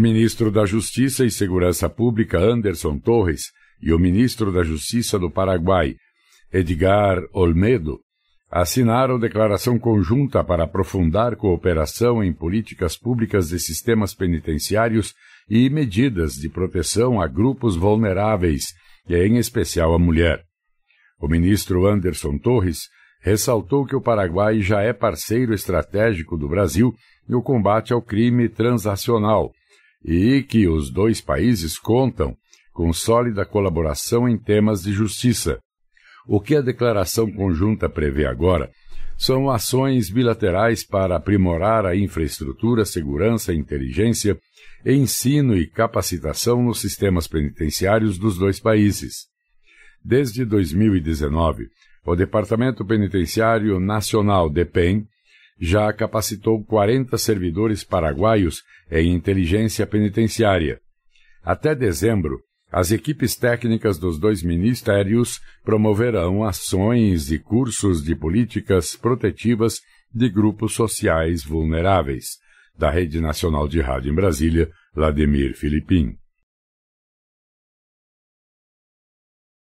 O ministro da Justiça e Segurança Pública, Anderson Torres, e o ministro da Justiça do Paraguai, Edgar Olmedo, assinaram declaração conjunta para aprofundar cooperação em políticas públicas de sistemas penitenciários e medidas de proteção a grupos vulneráveis, em especial a mulher. O ministro Anderson Torres ressaltou que o Paraguai já é parceiro estratégico do Brasil no combate ao crime transacional e que os dois países contam com sólida colaboração em temas de justiça. O que a declaração conjunta prevê agora são ações bilaterais para aprimorar a infraestrutura, segurança, inteligência, ensino e capacitação nos sistemas penitenciários dos dois países. Desde 2019, o Departamento Penitenciário Nacional DEPEN já capacitou 40 servidores paraguaios em inteligência penitenciária. Até dezembro, as equipes técnicas dos dois ministérios promoverão ações e cursos de políticas protetivas de grupos sociais vulneráveis. Da Rede Nacional de Rádio em Brasília, Vladimir Filipim.